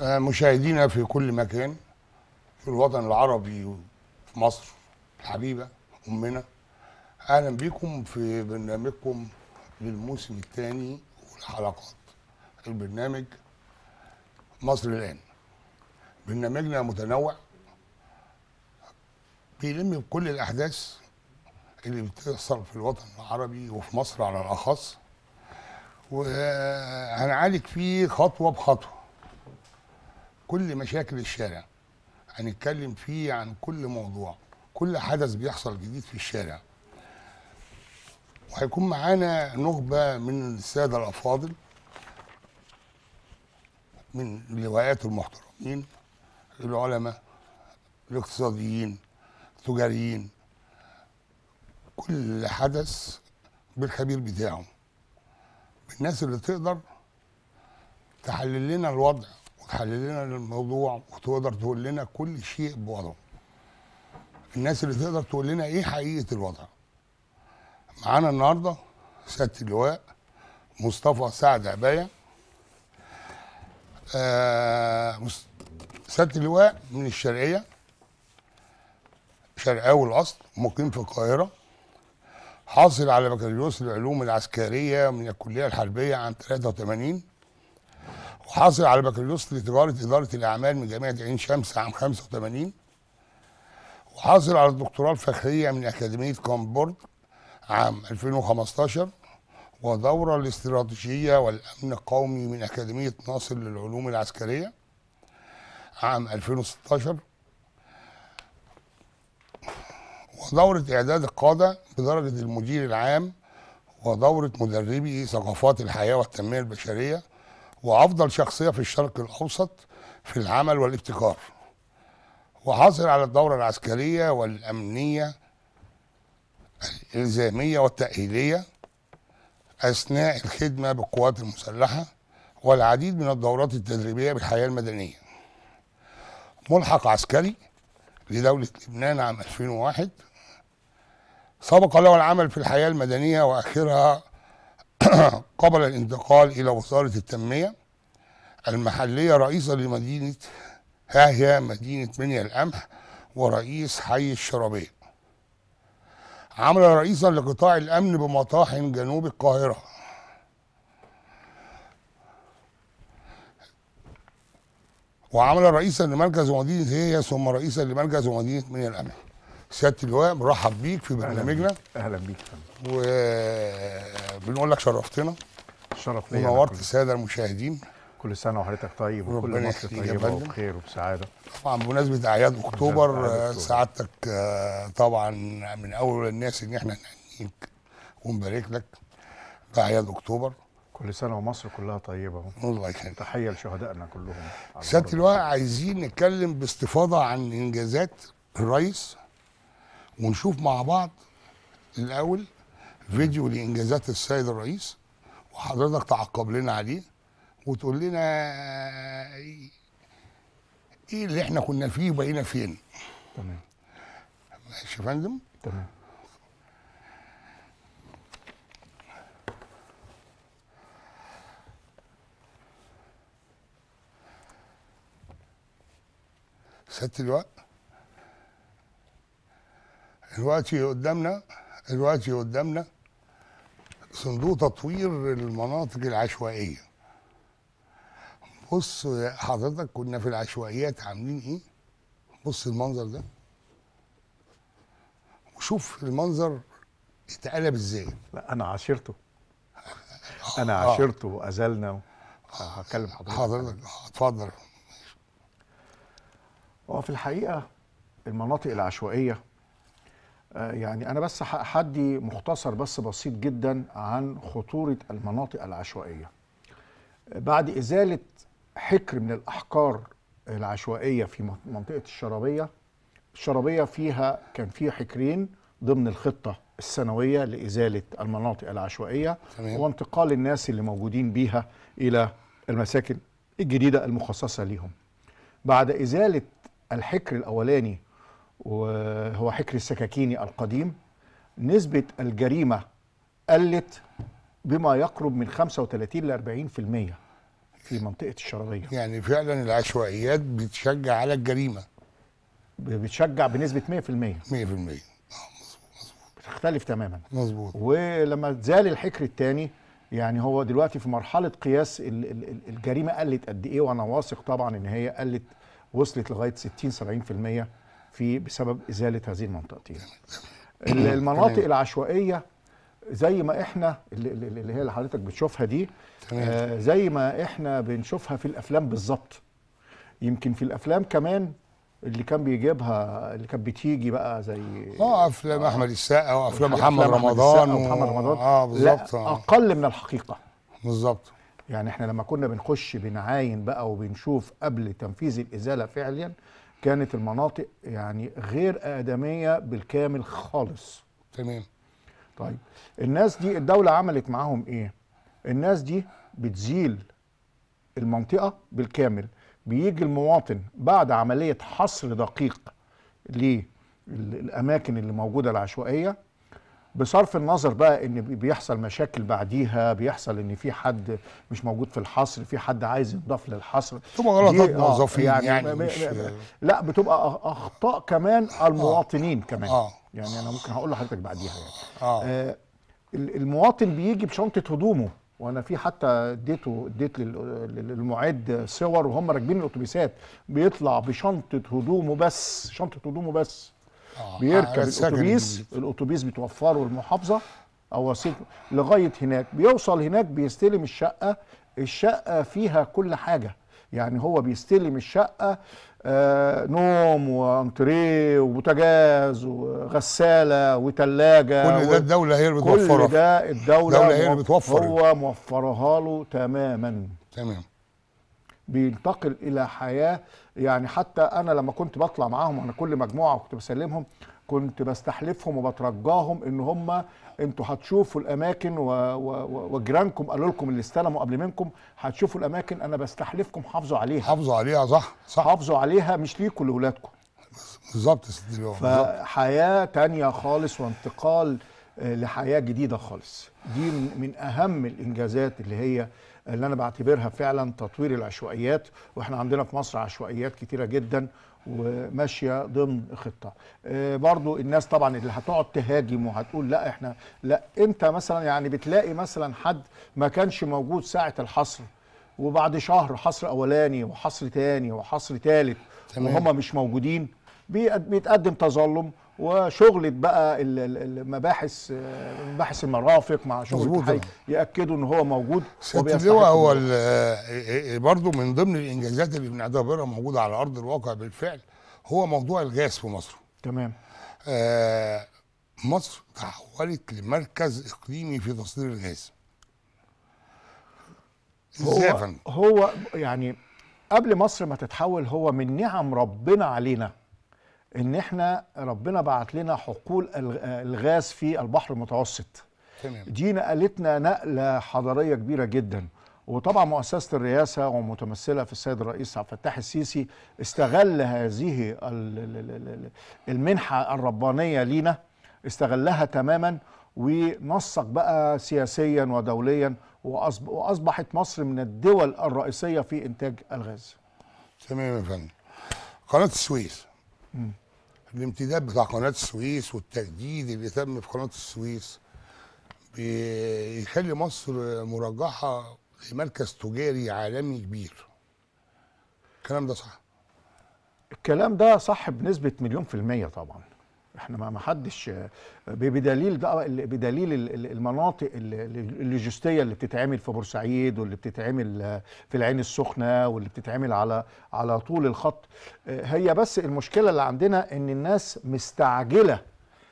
مشاهدينا في كل مكان في الوطن العربي وفي مصر الحبيبة أمنا أهلا بكم في برنامجكم للموسم الثاني والحلقات البرنامج مصر الآن برنامجنا متنوع بيلم بكل الأحداث اللي بتحصل في الوطن العربي وفي مصر على الأخص وهنعالج فيه خطوة بخطوة كل مشاكل الشارع هنتكلم فيه عن كل موضوع كل حدث بيحصل جديد في الشارع وهيكون معانا نخبة من السادة الأفاضل من اللواءات المحترمين العلماء الاقتصاديين التجاريين كل حدث بالخبير بتاعه بالناس اللي تقدر تحلل لنا الوضع وتحلل لنا الموضوع وتقدر تقول لنا كل شيء بوضعه الناس اللي تقدر تقول لنا ايه حقيقه الوضع معانا النهارده سياده اللواء مصطفى سعد عبايه ااا آه، سياده اللواء من الشرقيه شرقاوي الاصل مقيم في القاهره حاصل على بكالوريوس العلوم العسكريه من الكليه الحربيه عام 83 حاصل على بكالوريوس لتجارة إدارة الأعمال من جامعة عين شمس عام 85 وحاصل على الدكتوراه الفخرية من أكاديمية كومبورد عام 2015 ودورة الاستراتيجية والأمن القومي من أكاديمية ناصر للعلوم العسكرية عام 2016 ودورة إعداد القادة بدرجة المدير العام ودورة مدربي ثقافات الحياة والتنمية البشرية وافضل شخصيه في الشرق الاوسط في العمل والابتكار وحاصل على الدوره العسكريه والامنيه الالزاميه والتاهيليه اثناء الخدمه بالقوات المسلحه والعديد من الدورات التدريبيه بالحياه المدنيه ملحق عسكري لدوله لبنان عام 2001 سبق له العمل في الحياه المدنيه واخرها قبل الانتقال إلى وزارة التنمية المحلية رئيسا لمدينة هي مدينة منيا القمح ورئيس حي الشرابية عمل رئيسا لقطاع الأمن بمطاحن جنوب القاهرة وعمل رئيسا لمركز مدينة هي ثم رئيسا لمركز مدينة منيا القمح سياده اللواء مرحب بيك في برنامجنا اهلا بيك وبنقول لك شرفتنا شرف ليا ونورت الساده المشاهدين كل سنه وحضرتك طيب وكل مصر طيبه وبخير وبسعاده طبعا بمناسبه اعياد اكتوبر سعادتك آه، طبعا من اول الناس ان احنا نهنيك ونبارك لك باعياد اكتوبر كل سنه ومصر كلها طيبه الله يخليك تحيه لشهدائنا كلهم سياده اللواء عايزين نتكلم باستفاضه عن انجازات الرئيس ونشوف مع بعض الاول فيديو لانجازات السيد الرئيس وحضرتك تعقب لنا عليه وتقول لنا ايه اللي احنا كنا فيه وبقينا فين تمام ماشي يا فندم تمام سياده اللواء دلوقتي قدامنا دلوقتي قدامنا صندوق تطوير المناطق العشوائيه بص حضرتك كنا في العشوائيات عاملين ايه بص المنظر ده وشوف المنظر اتقلب ازاي لا انا عاشرته انا آه. عاشرته وازلنا آه، آه، هكلم حضرتك حضرتك اتفضل هو في الحقيقه المناطق العشوائيه آه، يعني أنا بس حدي مختصر بس بسيط جدا عن خطورة المناطق العشوائية بعد إزالة حكر من الأحقار العشوائية في منطقة الشرابية الشرابية فيها كان فيها حكرين ضمن الخطة السنوية لإزالة المناطق العشوائية تمام. وانتقال الناس اللي موجودين بيها إلى المساكن الجديدة المخصصة ليهم بعد إزالة الحكر الأولاني وهو حكر السكاكيني القديم نسبة الجريمة قلت بما يقرب من 35 ل 40% في منطقة الشرقية يعني فعلا العشوائيات بتشجع على الجريمة بتشجع بنسبة 100% 100% آه، مظبوط بتختلف تماما مظبوط ولما تزال الحكر الثاني يعني هو دلوقتي في مرحلة قياس الجريمة قلت قد إيه وأنا واثق طبعا إن هي قلت وصلت لغاية 60 70% في بسبب ازاله هذه المنطقتين المناطق العشوائيه زي ما احنا اللي, اللي هي اللي حضرتك بتشوفها دي آه زي ما احنا بنشوفها في الافلام بالظبط يمكن في الافلام كمان اللي كان بيجيبها اللي كانت بتيجي بقى زي اه افلام آه احمد السقا وافلام محمد رمضان ومحمد رمضان اه بالظبط اقل من الحقيقه بالظبط يعني احنا لما كنا بنخش بنعاين بقى وبنشوف قبل تنفيذ الازاله فعليا كانت المناطق يعني غير آدمية بالكامل خالص تمام طيب الناس دي الدولة عملت معاهم ايه الناس دي بتزيل المنطقة بالكامل بيجي المواطن بعد عملية حصر دقيق للأماكن اللي موجودة العشوائية بصرف النظر بقى ان بيحصل مشاكل بعديها بيحصل ان في حد مش موجود في الحصر في حد عايز يضاف للحصر ثم غلطات آه، موظفين يعني, يعني مش لا بتبقى اخطاء كمان آه. المواطنين آه كمان آه يعني انا ممكن هقول لحضرتك بعديها يعني آه آه المواطن بيجي بشنطه هدومه وانا في حتى اديته اديت للمعد صور وهم راكبين الاتوبيسات بيطلع بشنطه هدومه بس شنطه هدومه بس آه، بيركب آه، الاتوبيس الاتوبيس بتوفره المحافظه او وسيله لغايه هناك بيوصل هناك بيستلم الشقه الشقه فيها كل حاجه يعني هو بيستلم الشقه آه، نوم وانتريه وبوتاجاز وغساله وثلاجه كل ده الدوله هي اللي بتوفره كل ده الدوله, الدولة هي اللي بتوفر هو موفرها له تماما تمام بينتقل الى حياه يعني حتى انا لما كنت بطلع معاهم انا كل مجموعه وكنت بسلمهم كنت بستحلفهم وبترجاهم ان هم انتوا هتشوفوا الاماكن و... و... وجيرانكم قالوا لكم اللي استلموا قبل منكم هتشوفوا الاماكن انا بستحلفكم حافظوا عليها حافظوا عليها صح صح حافظوا عليها مش ليكم لاولادكم بالظبط يا سيدي فحياه ثانيه خالص وانتقال آه، لحياه جديده خالص دي من اهم الانجازات اللي هي اللي انا بعتبرها فعلا تطوير العشوائيات واحنا عندنا في مصر عشوائيات كتيره جدا وماشيه ضمن خطه آه، برضو الناس طبعا اللي هتقعد تهاجم وهتقول لا احنا لا امتى مثلا يعني بتلاقي مثلا حد ما كانش موجود ساعه الحصر وبعد شهر حصر اولاني وحصر تاني وحصر تالت وهم مش موجودين بيتقدم تظلم وشغله بقى المباحث آه، مباحث المرافق مع شغل ياكدوا ان هو موجود وبيستحق هو آه، آه، برضه من ضمن الانجازات اللي بنعتبرها موجوده على ارض الواقع بالفعل هو موضوع الغاز في مصر تمام آه مصر تحولت لمركز اقليمي في تصدير الغاز هو هو يعني قبل مصر ما تتحول هو من نعم ربنا علينا ان احنا ربنا بعت لنا حقول الغاز في البحر المتوسط تمام. دي نقلتنا نقله حضاريه كبيره جدا وطبعا مؤسسه الرئاسه ومتمثله في السيد الرئيس عبد الفتاح السيسي استغل هذه المنحه الربانيه لينا استغلها تماما ونسق بقى سياسيا ودوليا واصبحت مصر من الدول الرئيسيه في انتاج الغاز. تمام يا فندم. قناه السويس الامتداد بتاع قناه السويس والتجديد اللي تم في قناه السويس بيخلي مصر مرجحه لمركز تجاري عالمي كبير الكلام ده صح الكلام ده صح بنسبه مليون في الميه طبعا احنا ما حدش آه، بدليل بدليل المناطق اللوجستيه اللي بتتعمل في بورسعيد واللي بتتعمل آه، في العين السخنه واللي بتتعمل على على طول الخط آه، هي بس المشكله اللي عندنا ان الناس مستعجله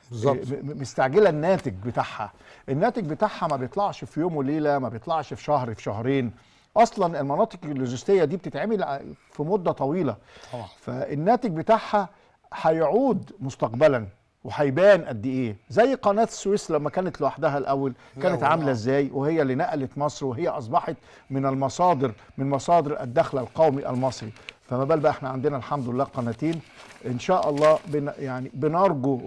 بالظبط مستعجله الناتج بتاعها الناتج بتاعها ما بيطلعش في يوم وليله ما بيطلعش في شهر في شهرين اصلا المناطق اللوجستيه دي بتتعمل في مده طويله طبعا. فالناتج بتاعها هيعود مستقبلا وهيبان قد ايه زي قناه السويس لما كانت لوحدها الاول كانت عامله ازاي وهي اللي نقلت مصر وهي اصبحت من المصادر من مصادر الدخل القومي المصري فما بال بقى احنا عندنا الحمد لله قناتين ان شاء الله بن يعني بنرجو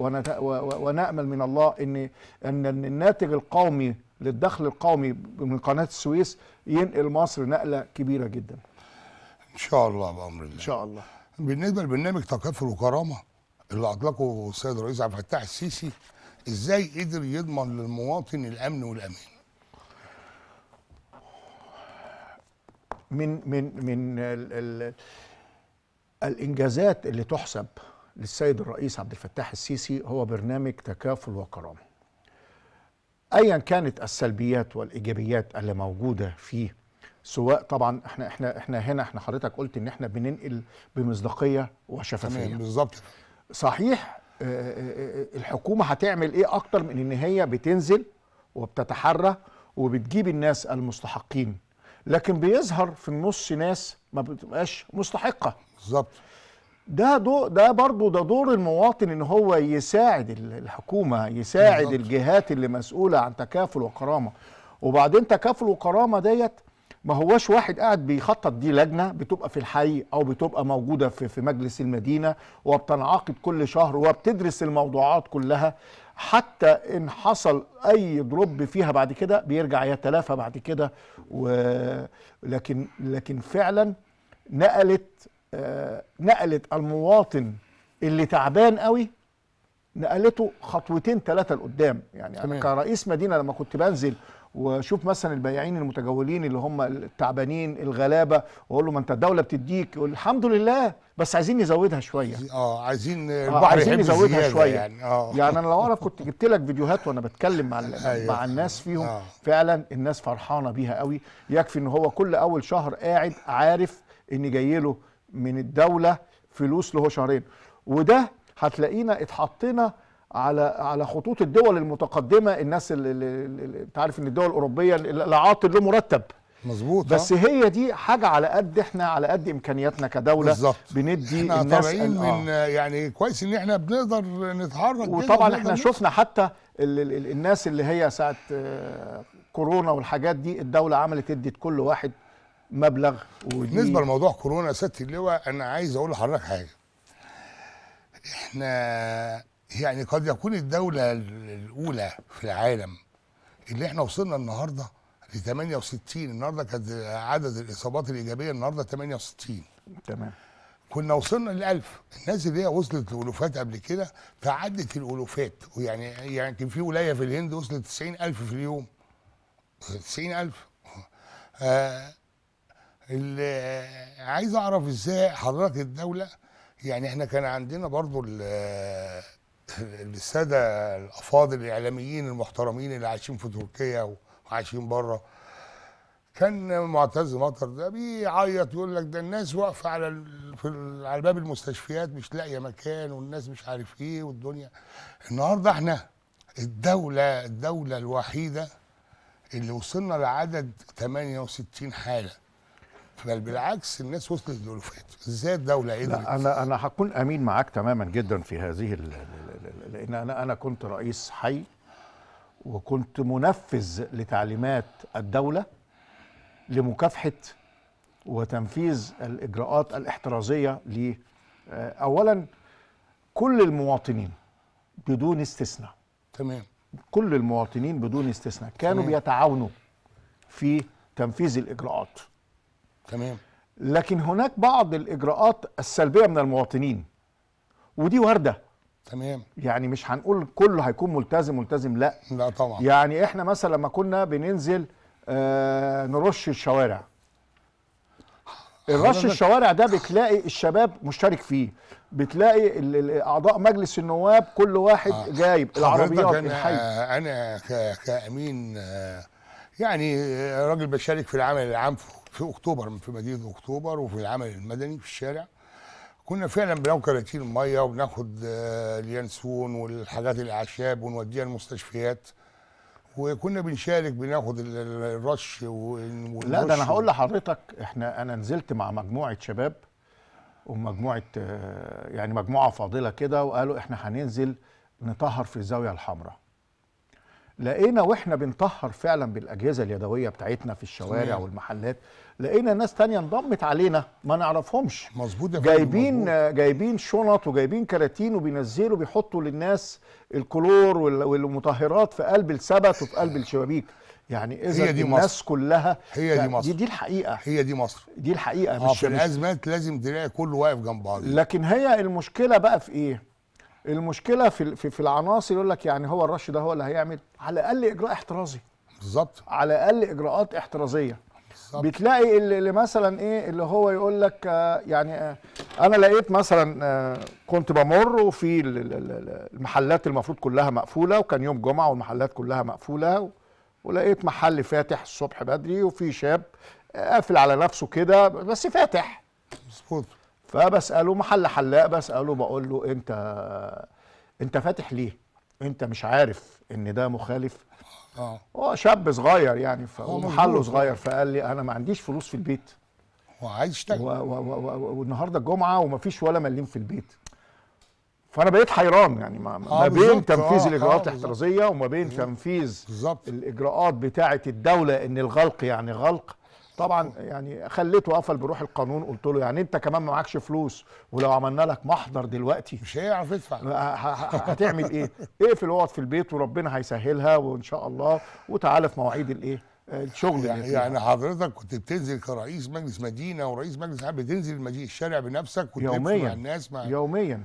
ونامل من الله ان ان الناتج القومي للدخل القومي من قناه السويس ينقل مصر نقله كبيره جدا ان شاء الله بامر الله ان شاء الله بالنسبه لبرنامج تكافل وكرامه اللي اطلقه السيد الرئيس عبد الفتاح السيسي ازاي قدر يضمن للمواطن الامن والامان من من من الـ الـ الانجازات اللي تحسب للسيد الرئيس عبد الفتاح السيسي هو برنامج تكافل وكرامه ايا كانت السلبيات والايجابيات اللي موجوده فيه سواء طبعا احنا احنا احنا هنا احنا حضرتك قلت ان احنا بننقل بمصداقيه وشفافيه بالظبط صحيح آه، آه، آه، الحكومه هتعمل ايه اكتر من ان هي بتنزل وبتتحرى وبتجيب الناس المستحقين لكن بيظهر في النص ناس ما بتبقاش مستحقه بالظبط ده دو ده برضه ده دور المواطن ان هو يساعد الحكومه يساعد بالزبط. الجهات اللي مسؤوله عن تكافل وكرامه وبعدين تكافل وكرامه ديت ما هواش واحد قاعد بيخطط دي لجنه بتبقى في الحي او بتبقى موجوده في في مجلس المدينه وبتنعقد كل شهر وبتدرس الموضوعات كلها حتى ان حصل اي دروب فيها بعد كده بيرجع يتلافى بعد كده ولكن لكن فعلا نقلت آه، نقلت المواطن اللي تعبان قوي نقلته خطوتين ثلاثه لقدام يعني انا كرئيس مدينه لما كنت بنزل وشوف مثلا البياعين المتجولين اللي هم التعبانين الغلابه واقول له ما انت الدوله بتديك الحمد لله بس عايزين نزودها شويه اه عايزين آه، البحر آه عايزين نزودها شويه يعني اه يعني انا لو اعرف كنت جبت لك فيديوهات وانا بتكلم مع أيوه. مع الناس فيهم آه. فعلا الناس فرحانه بيها قوي يكفي ان هو كل اول شهر قاعد عارف ان جاي له من الدوله فلوس له شهرين وده هتلاقينا اتحطينا على على خطوط الدول المتقدمه الناس اللي, اللي انت عارف ان الدول الاوروبيه العاطل عاطل له مرتب مظبوط بس آه. هي دي حاجه على قد احنا على قد امكانياتنا كدوله بالظبط بندي احنا الناس طالعين من آه. يعني كويس ان احنا بنقدر نتحرك وطبعا احنا شفنا حتى ال ال الناس اللي هي ساعه آه، كورونا والحاجات دي الدوله عملت ادت كل واحد مبلغ بالنسبه لموضوع كورونا يا سياده اللواء انا عايز اقول لحضرتك حاجه احنا يعني قد يكون الدولة الأولى في العالم اللي احنا وصلنا النهارده ل 68 النهارده كانت عدد الإصابات الإيجابية النهارده 68 تمام كنا وصلنا ل 1000 الناس اللي هي وصلت لألوفات قبل كده تعدت الألوفات ويعني يعني كان في ولاية في الهند وصلت 90000 في اليوم 90000 آه اللي عايز أعرف إزاي حضرتك الدولة يعني احنا كان عندنا برضو الساده الافاضل الاعلاميين المحترمين اللي عايشين في تركيا وعايشين بره كان معتز مطر ده بيعيط يقول لك ده الناس واقفه على في على باب المستشفيات مش لاقيه مكان والناس مش عارف ايه والدنيا النهارده احنا الدوله الدوله الوحيده اللي وصلنا لعدد 68 حاله بل بالعكس الناس وصلت للوفات ازاي الدوله ايه انا انا هكون امين معاك تماما جدا في هذه لان انا انا كنت رئيس حي وكنت منفذ لتعليمات الدوله لمكافحه وتنفيذ الاجراءات الاحترازيه ل آه، اولا كل المواطنين بدون استثناء تمام كل المواطنين بدون استثناء كانوا تمام. بيتعاونوا في تنفيذ الاجراءات تمام لكن هناك بعض الاجراءات السلبيه من المواطنين ودي وارده تمام يعني مش هنقول كله هيكون ملتزم ملتزم لا لا طبعا يعني احنا مثلا لما كنا بننزل آه نرش الشوارع الرش الشوارع ده بتلاقي الشباب مشترك فيه بتلاقي اعضاء مجلس النواب كل واحد آه. جايب العربيات الحي انا كامين آه يعني آه، راجل بشارك في العمل العام في اكتوبر في مدينه اكتوبر وفي العمل المدني في الشارع كنا فعلا بناخد كراتين ميه وبناخد آه، اليانسون والحاجات الاعشاب ونوديها المستشفيات وكنا بنشارك بناخد الرش والرش لا ده انا هقول لحضرتك احنا انا نزلت مع مجموعه شباب ومجموعه آه، يعني مجموعه فاضله كده وقالوا احنا هننزل نطهر في الزاويه الحمراء لقينا واحنا بنطهر فعلا بالاجهزه اليدويه بتاعتنا في الشوارع مم. والمحلات لقينا ناس تانية انضمت علينا ما نعرفهمش مظبوط جايبين مزبوط. جايبين شنط وجايبين كراتين وبينزلوا بيحطوا للناس الكلور والمطهرات في قلب السبت وفي قلب الشبابيك يعني اذا دي الناس مصر. كلها هي دي يعني مصر دي, دي الحقيقه هي دي مصر دي الحقيقه آه، مش في الازمات لازم تلاقي كله واقف جنب بعضه لكن هي المشكله بقى في ايه المشكله في في في العناصر يقول لك يعني هو الرش ده هو اللي هيعمل على الاقل اجراء احترازي بالظبط على الاقل اجراءات احترازيه بالظبط بتلاقي اللي مثلا ايه اللي هو يقول لك آه، يعني آه، انا لقيت مثلا آه، كنت بمر وفي المحلات المفروض كلها مقفوله وكان يوم جمعه والمحلات كلها مقفوله ولقيت محل فاتح الصبح بدري وفي شاب قافل على نفسه كده بس فاتح مظبوط فبساله محل حلاق بساله بقول له انت انت فاتح ليه انت مش عارف ان ده مخالف اه هو شاب صغير يعني ومحله صغير فقال لي انا ما عنديش فلوس في البيت وعايز يشتغل والنهارده الجمعه ومفيش ولا مليم في البيت فانا بقيت حيران يعني ما, آه ما بين تنفيذ آه, آه، الاجراءات آه الاحترازيه وما بين تنفيذ بالزبط. الاجراءات بتاعه الدوله ان الغلق يعني غلق طبعا يعني خليته قفل بروح القانون قلت له يعني انت كمان ما معكش فلوس ولو عملنا لك محضر دلوقتي مش هيعرف يدفع هتعمل ايه؟ اقفل واقعد في البيت وربنا هيسهلها وان شاء الله وتعالى في مواعيد الايه؟ الشغل يعني, يعني حضرتك كنت بتنزل كرئيس مجلس مدينه ورئيس مجلس عام بتنزل مجيء الشارع بنفسك يوميا مع الناس مع يوميا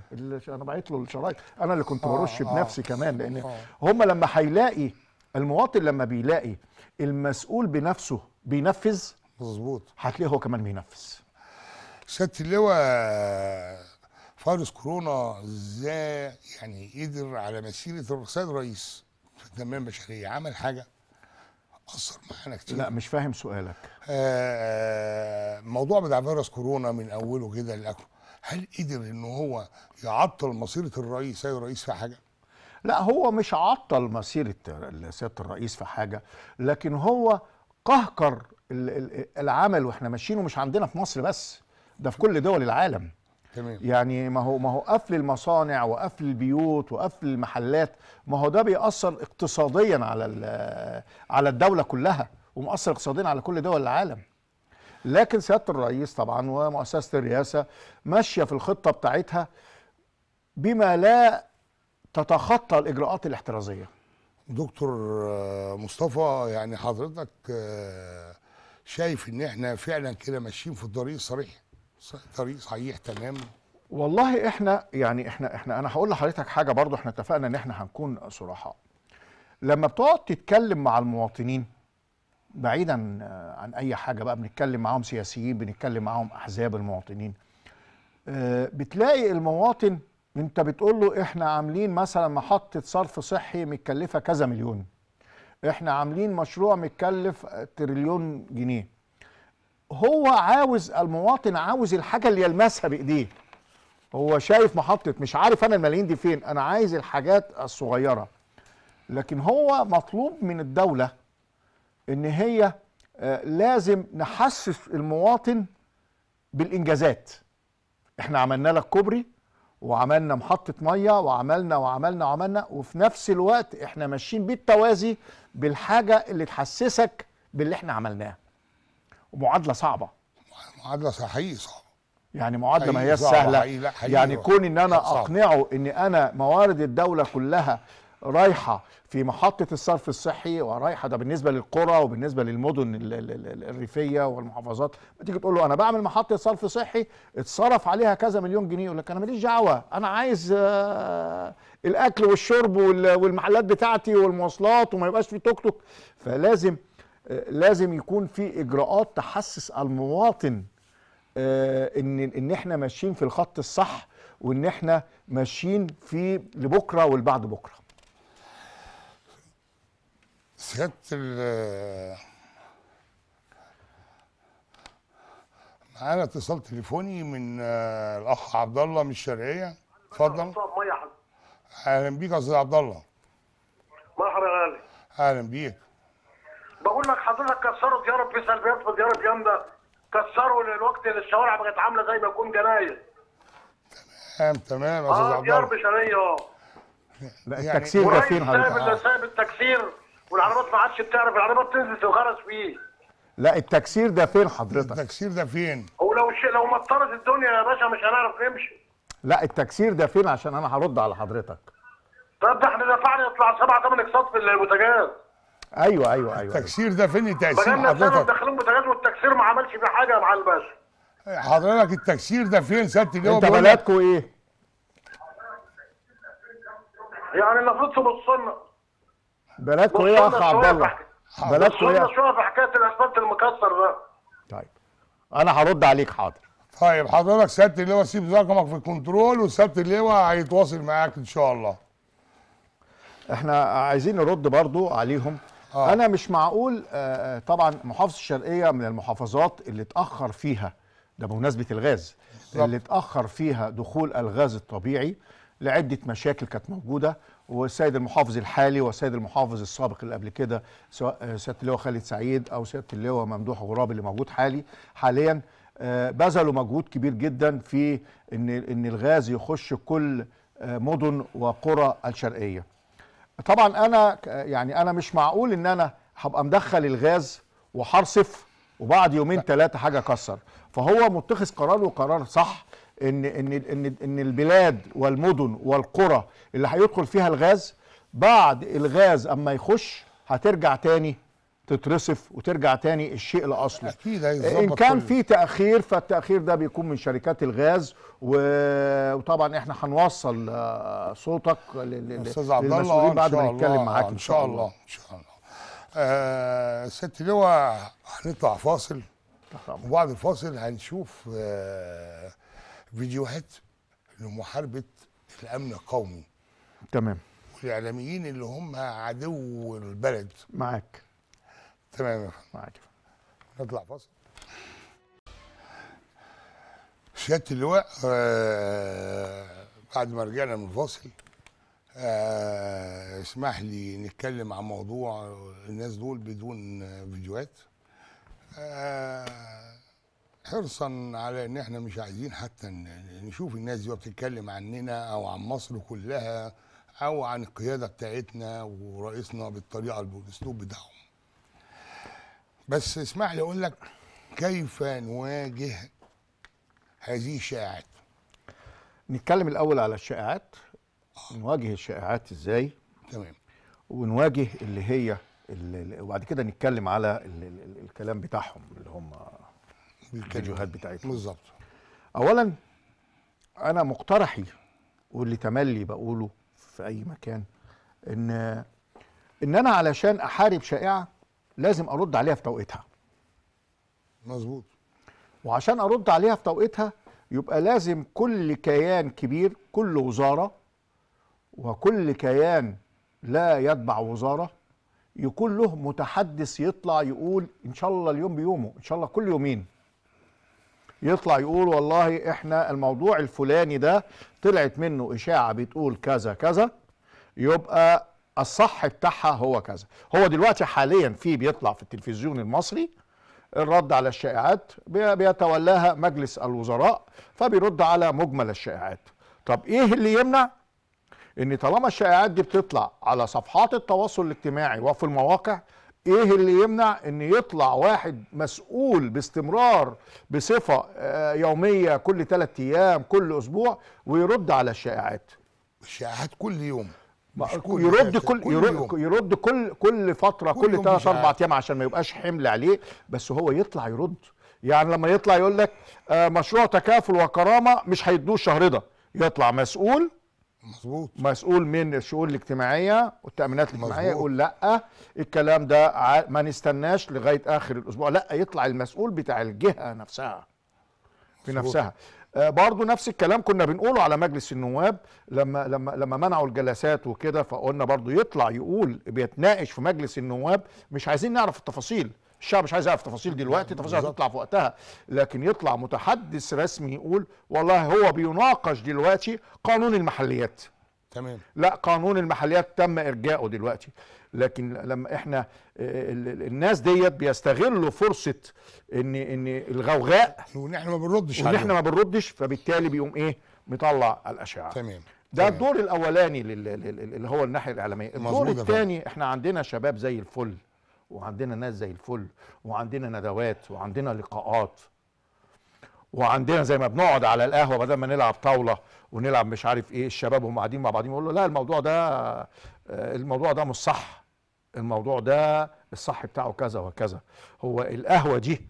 انا بعت له الشرايط انا اللي كنت آه، برش آه بنفسي آه كمان لان آه هم لما هيلاقي المواطن لما بيلاقي المسؤول بنفسه بينفذ مظبوط هتلاقيه هو كمان بينفذ سياده اللواء فارس كورونا ازاي يعني قدر على مسيره السيد الرئيس في التنميه البشريه عمل حاجه اثر معانا كتير لا مش فاهم سؤالك آه موضوع بتاع فيروس كورونا من اوله كده لاخره هل قدر ان هو يعطل مسيره الرئيس سيد الرئيس في حاجه لا هو مش عطل مسيره سياده الرئيس في حاجه لكن هو قهقر العمل واحنا ماشيينه مش عندنا في مصر بس ده في كل دول العالم تمام. يعني ما هو ما هو قفل المصانع وقفل البيوت وقفل المحلات ما هو ده بيأثر اقتصاديا على على الدولة كلها ومؤثر اقتصاديا على كل دول العالم لكن سيادة الرئيس طبعا ومؤسسة الرئاسة ماشية في الخطة بتاعتها بما لا تتخطى الإجراءات الاحترازية دكتور مصطفى يعني حضرتك شايف ان احنا فعلا كده ماشيين في طريق صريح طريق صحيح تمام والله احنا يعني احنا احنا انا هقول لحضرتك حاجه برضو احنا اتفقنا ان احنا هنكون صراحه لما بتقعد تتكلم مع المواطنين بعيدا عن اي حاجه بقى بنتكلم معاهم سياسيين بنتكلم معاهم احزاب المواطنين آه، بتلاقي المواطن انت بتقول له احنا عاملين مثلا محطه صرف صحي متكلفه كذا مليون احنا عاملين مشروع متكلف تريليون جنيه هو عاوز المواطن عاوز الحاجه اللي يلمسها بايديه هو شايف محطه مش عارف انا الملايين دي فين انا عايز الحاجات الصغيره لكن هو مطلوب من الدوله ان هي آه، لازم نحسس المواطن بالانجازات احنا عملنا لك كوبري وعملنا محطة مية وعملنا وعملنا وعملنا وفي نفس الوقت احنا ماشيين بالتوازي بالحاجة اللي تحسسك باللي احنا عملناه ومعادلة صعبة معادلة صحيح صعبة يعني معادلة ما هي سهلة يعني كون ان انا صعب. اقنعه ان انا موارد الدولة كلها رايحه في محطه الصرف الصحي ورايحه ده بالنسبه للقرى وبالنسبه للمدن الريفيه والمحافظات تيجي تقول له انا بعمل محطه صرف صحي اتصرف عليها كذا مليون جنيه يقول لك انا ماليش دعوه انا عايز آه، الاكل والشرب والمحلات بتاعتي والمواصلات وما يبقاش في توك توك فلازم آه، لازم يكون في اجراءات تحسس المواطن آه، ان ان احنا ماشيين في الخط الصح وان احنا ماشيين في لبكره والبعد بكره خدت ال معانا اتصال تليفوني من آه، الاخ عبد الله من الشرقيه اتفضل اهلا بيك يا استاذ عبد الله مرحبا يا غالي اهلا بيك بقول لك حضرتك كسروا ديار في سلبيات في زياره جامده كسروا الوقت اللي الشوارع بقت عامله زي ما تكون جنايز تمام تمام يا استاذ آه، عبد الله اه زياره بشريه اه لا يعني التكسير ده فين حضرتك؟ سايب التكسير والعربات ما عادش بتعرف العربات تنزل تغرز فيه إيه؟ لا التكسير ده فين حضرتك؟ التكسير ده فين؟ هو لو ش... لو مطرت الدنيا يا باشا مش هنعرف نمشي لا التكسير ده فين عشان انا هرد على حضرتك طب ده احنا دفعنا يطلع سبعة ثمان اقساط في البوتجاز أيوه،, ايوه ايوه ايوه التكسير ده فين التقسيم حضرتك؟ داخلين بوتاجاز والتكسير ما عملش فيه حاجه يا معلم باشا حضرتك التكسير ده فين سياده الجواب انت بلدكم ايه؟ يعني المفروض تبص لنا بلاكوا ايه يا اخ عبد الله بلاكوا ايه شويه في حكايه الاسفلت المكسر ده طيب انا هرد عليك حاضر طيب حضرتك سياده اللواء سيب رقمك في الكنترول وسياده اللواء هيتواصل معاك ان شاء الله احنا عايزين نرد برضو عليهم آه. انا مش معقول آه, آه، طبعا محافظه الشرقيه من المحافظات اللي اتاخر فيها ده بمناسبه الغاز بالزبط. اللي اتاخر فيها دخول الغاز الطبيعي لعده مشاكل كانت موجوده والسيد المحافظ الحالي والسيد المحافظ السابق اللي قبل كده سواء آه، سياده اللواء خالد سعيد او سياده اللواء ممدوح غراب اللي موجود حالي حاليا آه، بذلوا مجهود كبير جدا في ان ان الغاز يخش كل آه، مدن وقرى الشرقيه. طبعا انا يعني انا مش معقول ان انا هبقى مدخل الغاز وحرصف وبعد يومين ثلاثه حاجه كسر فهو متخذ قرار وقرار صح ان ان ان ان البلاد والمدن والقرى اللي هيدخل فيها الغاز بعد الغاز اما يخش هترجع تاني تترصف وترجع تاني الشيء لاصله اكيد ان كان في تاخير فالتاخير ده بيكون من شركات الغاز و... وطبعا احنا هنوصل آه، صوتك للاستاذ عبد الله بعد ما نتكلم معاك ان شاء الله ان شاء الله آه، ست لواء هنطلع فاصل وبعد الفاصل هنشوف آه فيديوهات لمحاربه الامن القومي تمام والاعلاميين اللي هم عدو البلد معاك تمام معاك نطلع فاصل سياده اللواء آه بعد ما رجعنا من الفاصل آه اسمح لي نتكلم عن موضوع الناس دول بدون فيديوهات آه حرصا على ان احنا مش عايزين حتى نشوف الناس دي بتتكلم عننا او عن مصر كلها او عن القياده بتاعتنا ورئيسنا بالطريقه بالاسلوب بتاعهم بس اسمح لي اقول لك كيف نواجه هذه الشائعات نتكلم الاول على الشائعات نواجه الشائعات ازاي تمام ونواجه اللي هي اللي وبعد كده نتكلم على الكلام بتاعهم اللي هم الفيديوهات بتاعتهم بالظبط اولا انا مقترحي واللي تملي بقوله في اي مكان ان ان انا علشان احارب شائعه لازم ارد عليها في توقيتها مظبوط وعشان ارد عليها في توقيتها يبقى لازم كل كيان كبير كل وزاره وكل كيان لا يتبع وزاره يكون له متحدث يطلع يقول ان شاء الله اليوم بيومه ان شاء الله كل يومين يطلع يقول والله احنا الموضوع الفلاني ده طلعت منه اشاعه بتقول كذا كذا يبقى الصح بتاعها هو كذا هو دلوقتي حاليا في بيطلع في التلفزيون المصري الرد على الشائعات بيتولاها مجلس الوزراء فبيرد على مجمل الشائعات طب ايه اللي يمنع ان طالما الشائعات دي بتطلع على صفحات التواصل الاجتماعي وفي المواقع ايه اللي يمنع ان يطلع واحد مسؤول باستمرار بصفة آه، يومية كل ثلاثة ايام كل اسبوع ويرد على الشائعات الشائعات كل يوم كل يرد كل, كل يرد, يوم. يرد كل كل فتره كل ثلاث اربع ايام عشان ما يبقاش حمل عليه بس هو يطلع يرد يعني لما يطلع يقول لك آه، مشروع تكافل وكرامه مش هيدوه الشهر ده يطلع مسؤول مظبوط مسؤول من الشؤون الاجتماعيه والتامينات الاجتماعيه يقول لا الكلام ده ما نستناش لغايه اخر الاسبوع لا يطلع المسؤول بتاع الجهه نفسها في مزبوط. نفسها آه، برضه نفس الكلام كنا بنقوله على مجلس النواب لما لما لما منعوا الجلسات وكده فقلنا برضه يطلع يقول بيتناقش في مجلس النواب مش عايزين نعرف التفاصيل الشعب مش عايز يعرف تفاصيل دلوقتي تفاصيل هتطلع في وقتها لكن يطلع متحدث رسمي يقول والله هو بيناقش دلوقتي قانون المحليات تمام لا قانون المحليات تم ارجاؤه دلوقتي لكن لما احنا آه، الناس ديت بيستغلوا فرصه ان ان الغوغاء وان احنا ما بنردش وان احنا ما بنردش فبالتالي بيقوم ايه مطلع الاشعه تمام ده الدور الاولاني اللي هو الناحيه الاعلاميه الدور الثاني احنا عندنا شباب زي الفل وعندنا ناس زي الفل وعندنا ندوات وعندنا لقاءات وعندنا زي ما بنقعد على القهوه بدل ما نلعب طاوله ونلعب مش عارف ايه الشباب هم قاعدين مع بعضهم يقول له لا الموضوع ده آه، الموضوع ده مش صح الموضوع ده الصح بتاعه كذا وكذا هو القهوه دي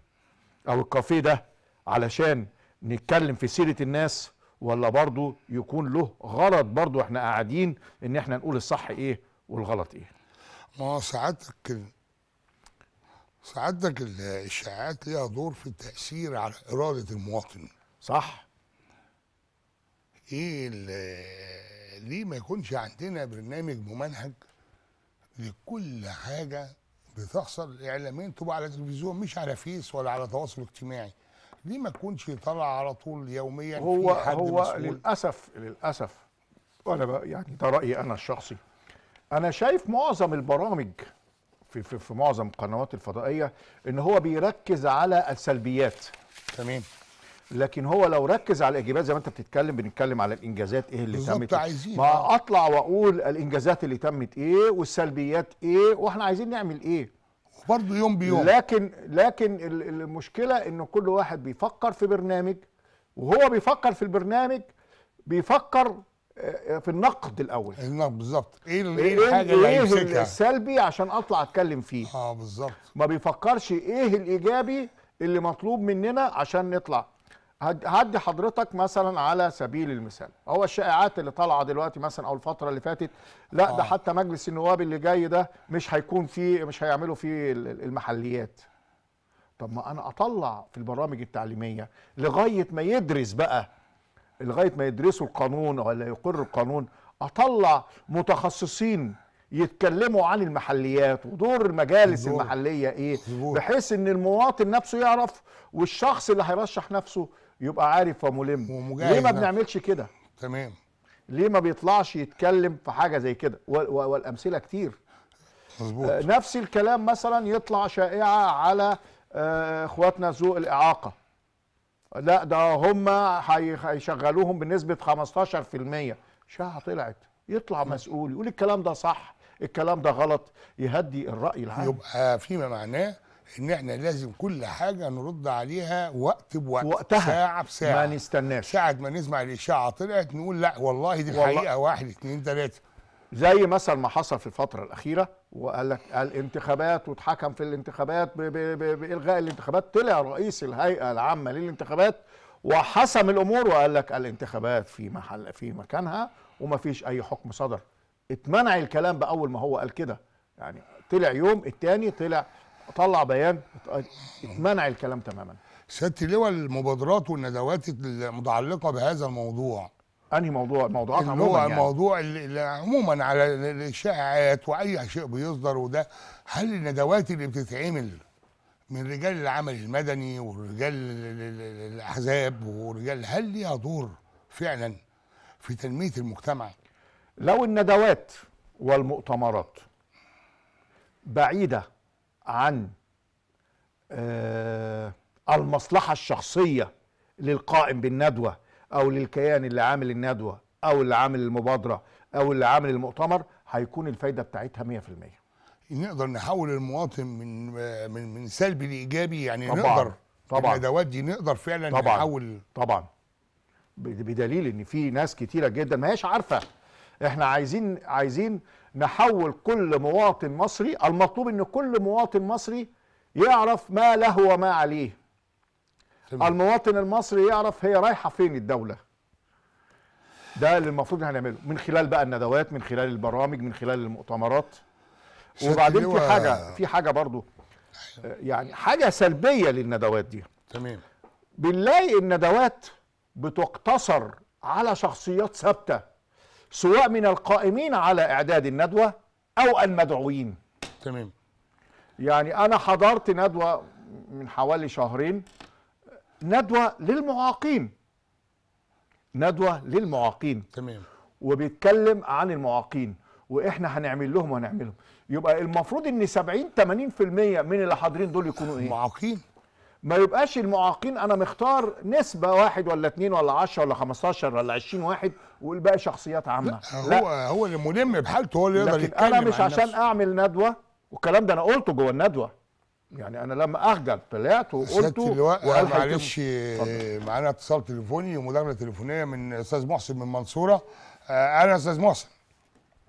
او الكافيه ده علشان نتكلم في سيره الناس ولا برضه يكون له غرض برضه احنا قاعدين ان احنا نقول الصح ايه والغلط ايه ما سعادتك سعادتك الاشاعات ليها دور في التاثير على اراده المواطن صح ايه آه، ليه ما يكونش عندنا برنامج ممنهج لكل حاجه بتحصل اعلاميا تبقى على التلفزيون مش على فيس ولا على تواصل اجتماعي ليه ما تكونش يطلع على طول يوميا هو في حد هو مسؤول؟ للاسف للاسف وانا يعني ده رايي انا الشخصي انا شايف معظم البرامج في, في, في معظم القنوات الفضائيه ان هو بيركز على السلبيات تمام لكن هو لو ركز على الايجابيات زي ما انت بتتكلم بنتكلم على الانجازات ايه اللي تمت إيه. عايزين ما آه. اطلع واقول الانجازات اللي تمت ايه والسلبيات ايه واحنا عايزين نعمل ايه برضه يوم بيوم لكن لكن المشكله ان كل واحد بيفكر في برنامج وهو بيفكر في البرنامج بيفكر آه، آه، في النقد الاول النقد بالظبط ايه إيه, ايه الحاجه اللي ايه السلبي عشان اطلع اتكلم فيه اه بالظبط ما بيفكرش ايه الايجابي اللي مطلوب مننا عشان نطلع هدي حضرتك مثلا على سبيل المثال هو الشائعات اللي طالعه دلوقتي مثلا او الفتره اللي فاتت لا آه. ده حتى مجلس النواب اللي جاي ده مش هيكون فيه مش هيعملوا فيه المحليات طب ما انا اطلع في البرامج التعليميه لغايه ما يدرس بقى لغايه ما يدرسوا القانون ولا يقر القانون اطلع متخصصين يتكلموا عن المحليات ودور المجالس دور. المحليه ايه دور. بحيث ان المواطن نفسه يعرف والشخص اللي هيرشح نفسه يبقى عارف وملم ليه ما بنعملش كده تمام ليه ما بيطلعش يتكلم في حاجه زي كده والامثله كتير مظبوط آه، نفس الكلام مثلا يطلع شائعه على آه، اخواتنا ذو الاعاقه لا ده هم هيشغلوهم بنسبه 15% اشاعه طلعت يطلع مسؤول يقول الكلام ده صح الكلام ده غلط يهدي الراي العام يبقى فيما معناه ان احنا لازم كل حاجه نرد عليها وقت بوقت وقتها ساعه بساعه ما نستناش ساعه ما نسمع الاشاعه طلعت نقول لا والله دي الحقيقه واحد اثنين ثلاثه زي مثلا ما حصل في الفتره الاخيره وقال لك الانتخابات واتحكم في الانتخابات بالغاء الانتخابات طلع رئيس الهيئه العامه للانتخابات وحسم الامور وقال لك الانتخابات في محل في مكانها وما فيش اي حكم صدر اتمنع الكلام باول ما هو قال كده يعني طلع يوم التاني طلع طلع بيان اتمنع الكلام تماما سياده اللواء المبادرات والندوات المتعلقه بهذا الموضوع انهي موضوع موضوعات عموما يعني موضوع عموما على الاشاعات واي شيء بيصدر وده هل الندوات اللي بتتعمل من رجال العمل المدني ورجال الاحزاب ورجال هل ليها دور فعلا في تنميه المجتمع؟ لو الندوات والمؤتمرات بعيده عن آه، المصلحه الشخصيه للقائم بالندوه او للكيان اللي عامل الندوه او اللي عامل المبادره او اللي عامل المؤتمر هيكون الفايده بتاعتها 100% نقدر نحول المواطن من من من سلبي لايجابي يعني طبعًا نقدر طبعا الادوات دي نقدر فعلا طبعًا نحول طبعا بدليل ان في ناس كتيره جدا ما هيش عارفه احنا عايزين عايزين نحول كل مواطن مصري المطلوب ان كل مواطن مصري يعرف ما له وما عليه المواطن المصري يعرف هي رايحه فين الدوله ده اللي المفروض هنعمله من خلال بقى الندوات من خلال البرامج من خلال المؤتمرات وبعدين في أيوة. حاجه في حاجه برضو يعني حاجه سلبيه للندوات دي تمام بنلاقي الندوات بتقتصر على شخصيات ثابته سواء من القائمين على اعداد الندوه او المدعوين تمام يعني انا حضرت ندوه من حوالي شهرين ندوه للمعاقين ندوه للمعاقين تمام وبيتكلم عن المعاقين واحنا هنعمل لهم وهنعملهم يبقى المفروض ان 70 80% من اللي حاضرين دول يكونوا ايه معاقين ما يبقاش المعاقين انا مختار نسبه واحد ولا اتنين ولا 10 ولا 15 ولا 20 واحد والباقي شخصيات عامه لا, لا. هو هو اللي ملم بحالته هو اللي يقدر يتكلم انا مش عشان نفسه. اعمل ندوه والكلام ده انا قلته جوه الندوه يعني انا لما اخجل طلعت وقلت وقال معلش آه، معانا اتصال تليفوني ومداخله تليفونيه من استاذ محسن من منصوره آه، اهلا يا استاذ محسن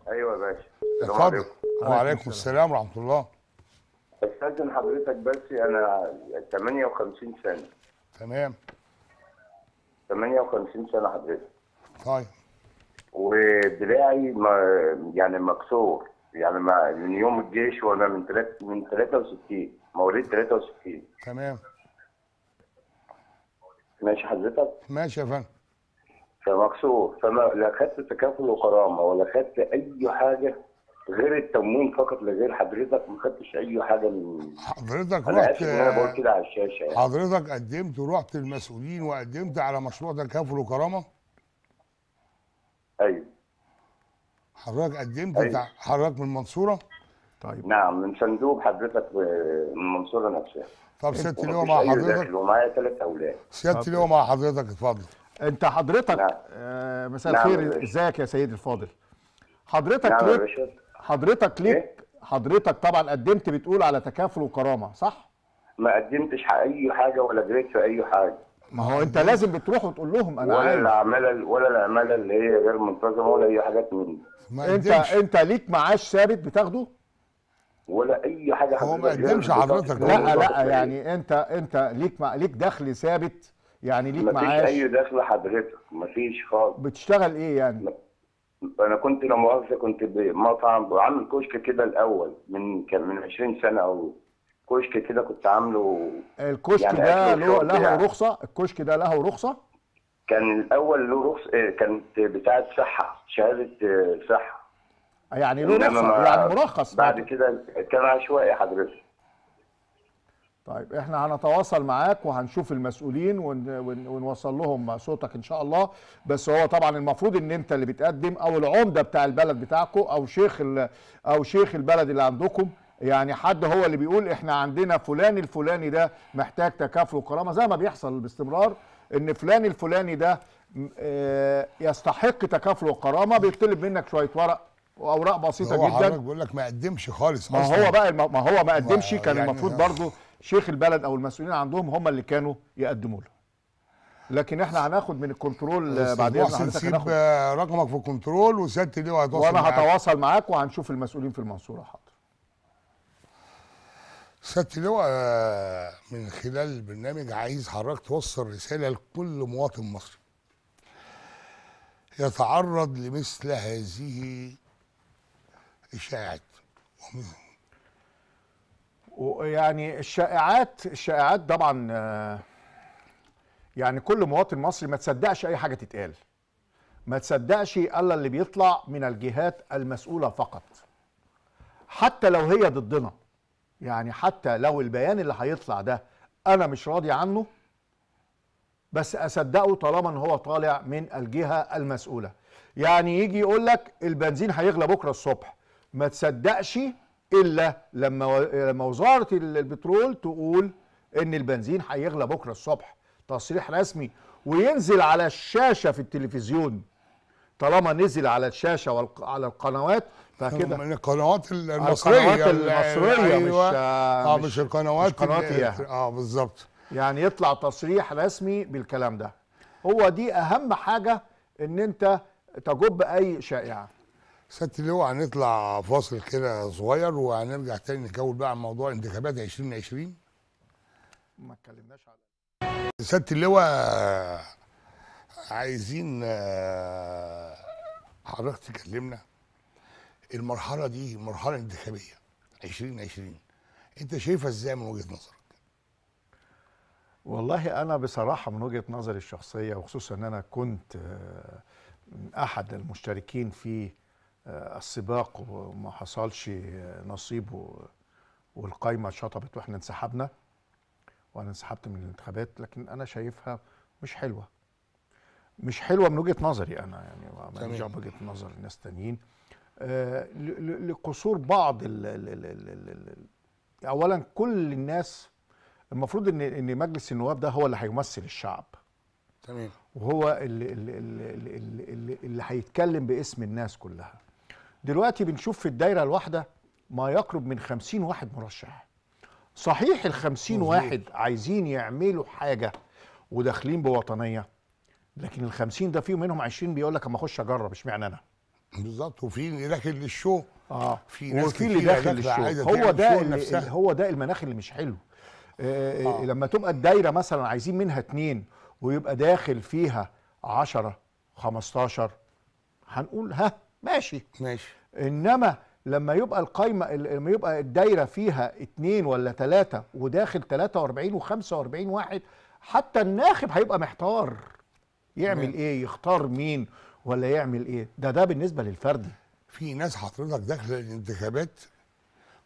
ايوه يا باشا اتفضل وعليكم السلام ورحمه الله استاذن حضرتك بس انا 58 سنه تمام 58 سنه حضرتك طيب ودراعي ما يعني مكسور يعني ما من يوم الجيش وانا من 3 من 63 مواليد 63 تمام ماشي حضرتك ماشي يا فندم فمكسور فما لا خدت تكافل وكرامه ولا خدت اي حاجه غير التموين فقط لغير حضرتك ما خدتش اي حاجه من حضرتك أنا رحت انا بقول كده على الشاشه يعني. حضرتك قدمت ورحت للمسؤولين وقدمت على مشروع تكافل وكرامه ايوه حضرتك قدمت أيوه. حضرتك من المنصوره طيب نعم من صندوق حضرتك من منصوره نفسها طب سياده لواء مع حضرتك ومعايا ثلاث اولاد سياده لواء مع حضرتك اتفضل انت حضرتك نعم. آه، مساء نعم الخير ازيك يا سيدي الفاضل حضرتك نعم ليك حضرتك ليك إيه؟ حضرتك طبعا قدمت بتقول على تكافل وكرامه صح ما قدمتش اي حاجه ولا جريت في اي حاجه ما هو انت لازم بتروح وتقول لهم انا ولا العماله ولا العماله اللي هي غير منتظمه ولا اي حاجات من دي انت انت ليك معاش ثابت بتاخده ولا اي حاجه هو ما قدمش حضرتك لا لا يعني انت انت ليك ليك دخل ثابت يعني ليك معاش مفيش اي دخل حضرتك مفيش خالص بتشتغل ايه يعني؟ انا كنت لما مؤاخذه كنت بمطعم بعمل كشك كده الاول من كان من 20 سنه او كشك كده كنت عامله الكشك يعني ده له له يعني. رخصه الكشك ده له رخصه كان الاول له رخصه إيه، كانت بتاعه صحه شهاده آه، صحه يعني له رخصه إيه، يعني مرخص بعد كده كان عشوائي حضرتك طيب احنا هنتواصل معاك وهنشوف المسؤولين ونوصل لهم صوتك ان شاء الله بس هو طبعا المفروض ان انت اللي بتقدم او العمده بتاع البلد بتاعكم او شيخ او شيخ البلد اللي عندكم يعني حد هو اللي بيقول احنا عندنا فلان الفلاني ده محتاج تكافل وكرامه زي ما بيحصل باستمرار ان فلان الفلاني ده آه، يستحق تكافل وكرامه بيطلب منك شويه ورق واوراق بسيطه هو جدا هو بيقول لك ما قدمش خالص ما أصلاً. هو بقى ما هو ما قدمش كان يعني المفروض برضه شيخ البلد او المسؤولين عندهم هم اللي كانوا يقدموا له لكن احنا هناخد من الكنترول آه، بعد اذن حضرتك هناخد آه، رقمك في الكنترول وسيادتي ليه وهتواصل وانا هتواصل معاك وهنشوف المسؤولين في المنصوره حاضر سيادة اللواء من خلال البرنامج عايز حضرتك توصل رسالة لكل مواطن مصري يتعرض لمثل هذه إشاعة ويعني الشائعات الشائعات طبعا آه، يعني كل مواطن مصري ما تصدقش أي حاجة تتقال ما تصدقش إلا اللي بيطلع من الجهات المسؤولة فقط حتى لو هي ضدنا يعني حتى لو البيان اللي هيطلع ده أنا مش راضي عنه بس أصدقه طالما إن هو طالع من الجهة المسؤولة يعني يجي يقول لك البنزين هيغلى بكرة الصبح ما تصدقش الا لما لما وزاره البترول تقول ان البنزين هيغلى بكره الصبح تصريح رسمي وينزل على الشاشه في التلفزيون طالما نزل على الشاشه وعلى القنوات فكده القنوات المصريه القنوات يعني. المصريه أيوة. مش اه مش, مش القنوات مش قنوات اه بالظبط يعني يطلع تصريح رسمي بالكلام ده هو دي اهم حاجه ان انت تجب اي شائعه سياده اللواء هنطلع فاصل كده صغير وهنرجع تاني نكون بقى عن موضوع انتخابات 2020 ما اتكلمناش على سياده اللواء عايزين آه، حضرتك تكلمنا المرحله دي مرحله انتخابيه 2020 انت شايفها ازاي من وجهه نظرك والله انا بصراحه من وجهه نظري الشخصيه وخصوصا ان انا كنت من آه، احد المشتركين في آه، السباق وما حصلش نصيبه والقايمه شطبت واحنا انسحبنا وانا انسحبت من الانتخابات لكن انا شايفها مش حلوه مش حلوه من وجهه نظري انا يعني ما دعوه بوجهه نظر ناس تانيين آه، لقصور بعض الـ الـ الـ الـ الـ اولا كل الناس المفروض ان ان مجلس النواب ده هو اللي هيمثل الشعب تمام وهو اللي اللي, اللي, اللي, اللي هيتكلم باسم الناس كلها دلوقتي بنشوف في الدايره الواحده ما يقرب من 50 واحد مرشح صحيح ال 50 واحد عايزين يعملوا حاجه وداخلين بوطنيه لكن ال 50 ده فيهم منهم 20 بيقول لك اما اخش اجرب اشمعنى انا بالظبط وفي اللي داخل للشو اه في ناس وفي اللي داخل للشو هو ده هو ده المناخ اللي مش حلو آه. آه. آه. لما تبقى الدايره مثلا عايزين منها اتنين ويبقى داخل فيها 10 15 هنقول ها ماشي ماشي انما لما يبقى القايمه لما يبقى الدايره فيها اثنين ولا ثلاثه وداخل 43 و45 واحد حتى الناخب هيبقى محتار يعمل مم. ايه يختار مين ولا يعمل ايه ده ده بالنسبه للفردي في ناس حضرتك داخله الانتخابات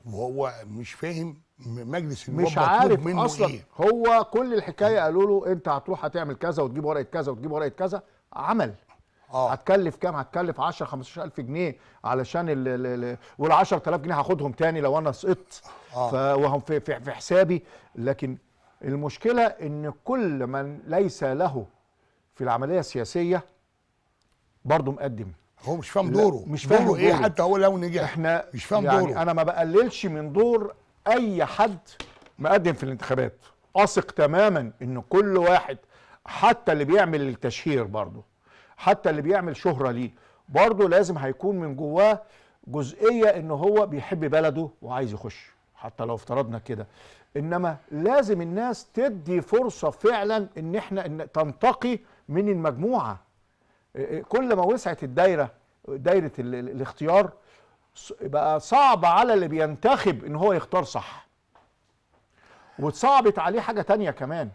وهو مش فاهم مجلس النواب مش عارف منه اصلا إيه؟ هو كل الحكايه قالوا له انت هتروح هتعمل كذا وتجيب ورقه كذا وتجيب ورقه كذا عمل أوه. هتكلف كام هتكلف 10 15000 جنيه علشان وال 10000 جنيه هاخدهم تاني لو انا سقطت آه. فهم في, في, في حسابي لكن المشكله ان كل من ليس له في العمليه السياسيه برضه مقدم هو مش فاهم دوره مش فاهم إيه دوره, دوره ايه حتى هو لو نجح احنا مش فاهم يعني دوره انا ما بقللش من دور اي حد مقدم في الانتخابات اثق تماما ان كل واحد حتى اللي بيعمل التشهير برضه حتى اللي بيعمل شهرة ليه برضه لازم هيكون من جواه جزئية ان هو بيحب بلده وعايز يخش حتى لو افترضنا كده انما لازم الناس تدي فرصة فعلا ان احنا إن تنتقي من المجموعة كل ما وسعت الدايرة دايرة الاختيار بقى صعب على اللي بينتخب ان هو يختار صح وتصعبت عليه حاجة تانية كمان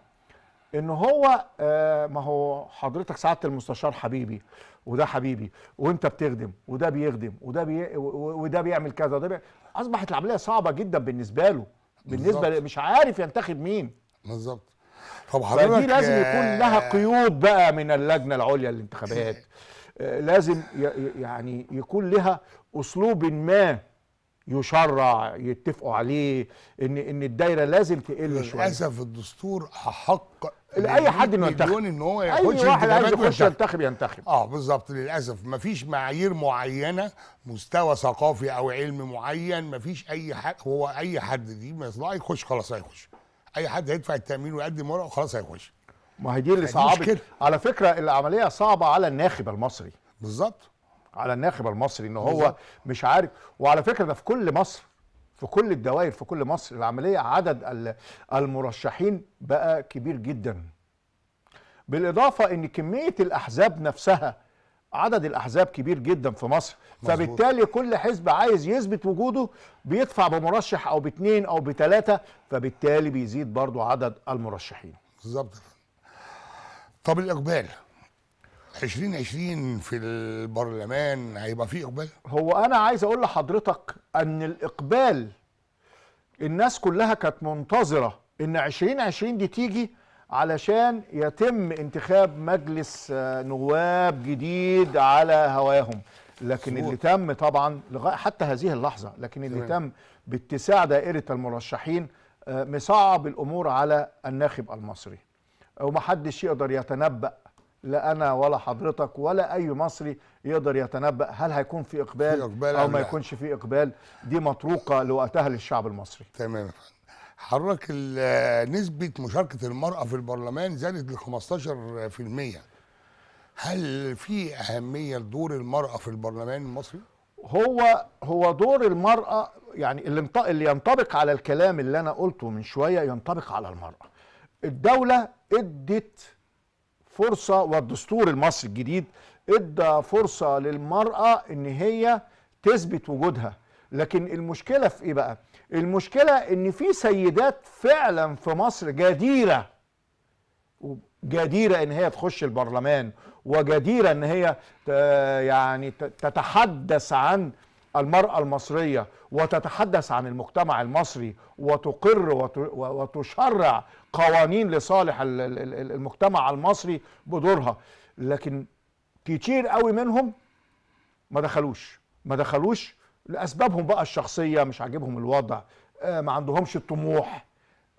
ان هو آه، ما هو حضرتك سعاده المستشار حبيبي وده حبيبي وانت بتخدم وده بيخدم وده بي وده بيعمل كذا وده بي... اصبحت العمليه صعبه جدا بالنسبه له بالنسبه بالزبط. مش عارف ينتخب مين بالظبط طب حضرتك دي لازم يكون لها آه، قيود بقى من اللجنه العليا للانتخابات آه، لازم يعني يكون لها اسلوب ما يشرع يتفقوا عليه ان ان الدايره لازم تقل شويه للاسف الدستور حق لاي حد انه ينتخب ان هو يخش اي واحد عايز يخش ينتخب ينتخب اه بالظبط للاسف مفيش معايير معينه مستوى ثقافي او علم معين مفيش اي حد هو اي حد دي ما يخش خلاص هيخش اي حد هيدفع التامين ويقدم ورقه خلاص هيخش ما هي دي اللي صعبت على فكره العمليه صعبه على الناخب المصري بالظبط على الناخب المصري ان هو بالزبط. مش عارف وعلى فكره ده في كل مصر في كل الدوائر في كل مصر العملية عدد المرشحين بقى كبير جدا بالإضافة أن كمية الأحزاب نفسها عدد الأحزاب كبير جدا في مصر مزبوط. فبالتالي كل حزب عايز يثبت وجوده بيدفع بمرشح أو باتنين أو بتلاتة فبالتالي بيزيد برضو عدد المرشحين بالظبط طب الإقبال عشرين في البرلمان هيبقى فيه اقبال هو انا عايز اقول لحضرتك ان الاقبال الناس كلها كانت منتظره ان عشرين دي تيجي علشان يتم انتخاب مجلس آه، نواب جديد على هواهم لكن اللي تم طبعا لغايه حتى هذه اللحظه لكن اللي تم باتساع دائره المرشحين آه، مصعب الامور على الناخب المصري ومحدش يقدر يتنبأ لا انا ولا حضرتك ولا اي مصري يقدر يتنبا هل هيكون في اقبال, في إقبال او ما يكونش في اقبال دي مطروقه لوقتها للشعب المصري تمام حضرتك نسبه مشاركه المراه في البرلمان زادت ل 15% هل في اهميه لدور المراه في البرلمان المصري هو هو دور المراه يعني اللي, اللي ينطبق على الكلام اللي انا قلته من شويه ينطبق على المراه الدوله ادت فرصة والدستور المصري الجديد ادى فرصة للمرأة ان هي تثبت وجودها لكن المشكلة في ايه بقى المشكلة ان في سيدات فعلا في مصر جديرة جديرة ان هي تخش البرلمان وجديرة ان هي يعني تتحدث عن المرأة المصرية وتتحدث عن المجتمع المصري وتقر وتشرع قوانين لصالح المجتمع المصري بدورها لكن كتير قوي منهم ما دخلوش ما دخلوش لأسبابهم بقى الشخصية مش عاجبهم الوضع آه، ما عندهمش الطموح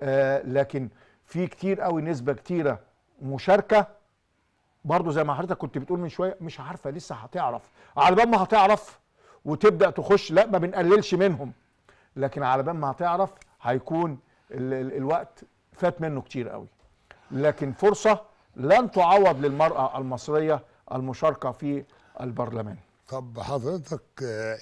آه، لكن في كتير قوي نسبة كتيرة مشاركة برضو زي ما حضرتك كنت بتقول من شوية مش عارفة لسه هتعرف على بال ما هتعرف وتبدا تخش لا ما بنقللش منهم لكن على بال ما هتعرف هيكون ال ال الوقت فات منه كتير قوي لكن فرصه لن تعوض للمراه المصريه المشاركه في البرلمان طب حضرتك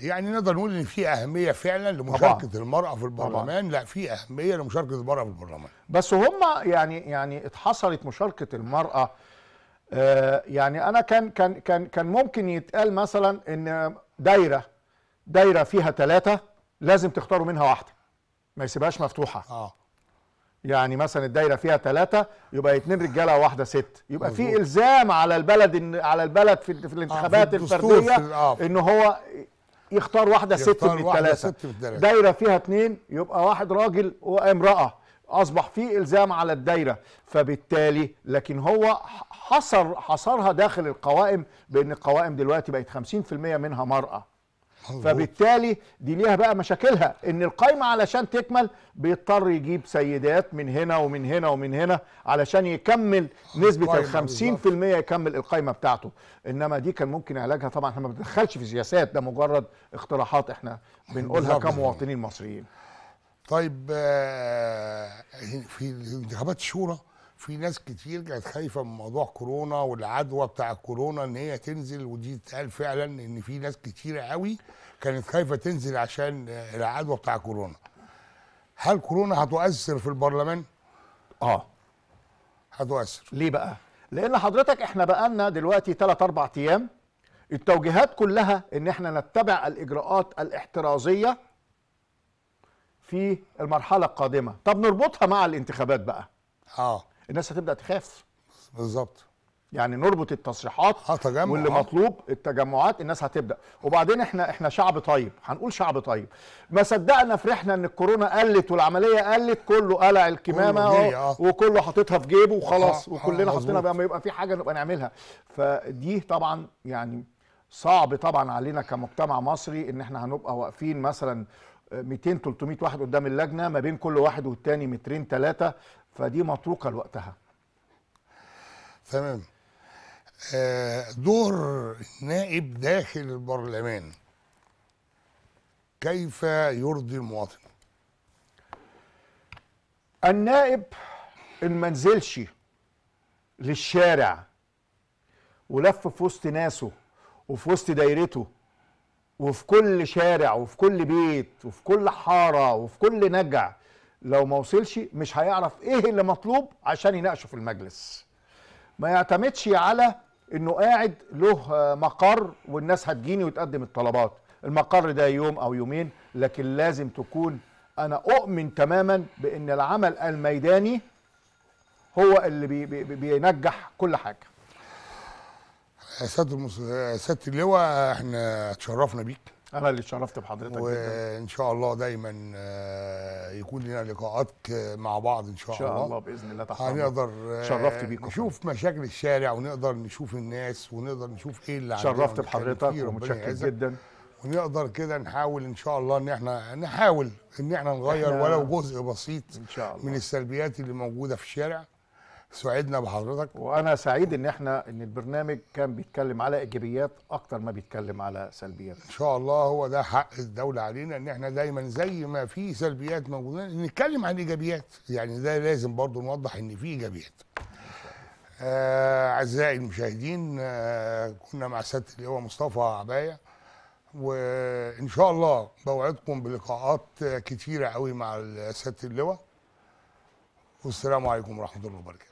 يعني نقدر نقول ان في اهميه فعلا لمشاركه طبعا. المراه في البرلمان طبعا. لا في اهميه لمشاركه المراه في البرلمان بس هم يعني يعني اتحصلت مشاركه المراه آه يعني انا كان كان كان كان ممكن يتقال مثلا ان دايره دايره فيها ثلاثه لازم تختاروا منها واحده ما يسيبهاش مفتوحه اه يعني مثلا الدايره فيها ثلاثه يبقى اتنين رجاله وواحده ست يبقى في الزام على البلد إن على البلد في, في الانتخابات آه في الفرديه آه. ان هو يختار واحده يختار ست من الثلاثه دايره فيها اتنين يبقى واحد راجل وامراه اصبح في الزام على الدايره فبالتالي لكن هو حصر حصرها داخل القوائم بان القوائم دلوقتي بقت 50% منها مراه فبالتالي دي ليها بقى مشاكلها ان القايمه علشان تكمل بيضطر يجيب سيدات من هنا ومن هنا ومن هنا علشان يكمل نسبه ال 50% يكمل القايمه بتاعته انما دي كان ممكن علاجها طبعا احنا ما بندخلش في سياسات ده مجرد اقتراحات احنا بنقولها كمواطنين مصريين طيب آه، في انتخابات الشورى في ناس كتير كانت خايفه من موضوع كورونا والعدوى بتاع كورونا ان هي تنزل ودي اتقال فعلا ان في ناس كتيره قوي كانت خايفه تنزل عشان العدوى بتاع كورونا هل كورونا هتؤثر في البرلمان اه هتؤثر ليه بقى لان حضرتك احنا بقالنا دلوقتي 3 4 ايام التوجيهات كلها ان احنا نتبع الاجراءات الاحترازيه في المرحله القادمه طب نربطها مع الانتخابات بقى اه الناس هتبدا تخاف بالظبط يعني نربط التصريحات هتجمع. واللي اه. مطلوب التجمعات الناس هتبدا وبعدين احنا احنا شعب طيب هنقول شعب طيب ما صدقنا فرحنا ان الكورونا قلت والعمليه قلت كله قلع الكمامه كله اه. وكله حاططها في جيبه وخلاص ها. اه، وكلنا حاطينها بقى ما يبقى في حاجه نبقى نعملها فدي طبعا يعني صعب طبعا علينا كمجتمع مصري ان احنا هنبقى واقفين مثلا 200 300 واحد قدام اللجنه ما بين كل واحد والتاني مترين ثلاثه فدي مطروقه لوقتها تمام آه، دور النائب داخل البرلمان كيف يرضي المواطن النائب ان ما نزلش للشارع ولف في وسط ناسه وفي وسط دايرته وفي كل شارع وفي كل بيت وفي كل حاره وفي كل نجع لو ما وصلش مش هيعرف ايه اللي مطلوب عشان يناقشه في المجلس ما يعتمدش على انه قاعد له مقر والناس هتجيني وتقدم الطلبات المقر ده يوم او يومين لكن لازم تكون انا اؤمن تماما بان العمل الميداني هو اللي بي بي بينجح كل حاجه سياده المس... سياده اللواء احنا اتشرفنا بيك انا اللي اتشرفت بحضرتك وان شاء الله دايما آه، يكون لنا لقاءات مع بعض ان شاء الله ان شاء الله, الله باذن الله تحت هنقدر شرفت آه، بيكم نشوف مشاكل الشارع ونقدر نشوف الناس ونقدر نشوف ايه اللي شرفت بحضرتك ومتشكر جدا ونقدر كده نحاول ان شاء الله ان احنا نحاول ان احنا نغير إحنا ولو جزء بسيط إن شاء الله. من السلبيات اللي موجوده في الشارع سعدنا بحضرتك وانا سعيد ان احنا ان البرنامج كان بيتكلم على ايجابيات اكتر ما بيتكلم على سلبيات ان شاء الله هو ده حق الدوله علينا ان احنا دايما زي ما في سلبيات موجوده نتكلم عن ايجابيات يعني ده لازم برضو نوضح ان في ايجابيات آه، اعزائي آه المشاهدين آه كنا مع سياده اللواء مصطفى عبايه وان شاء الله بوعدكم بلقاءات كتيره قوي مع سياده اللواء والسلام عليكم ورحمه الله وبركاته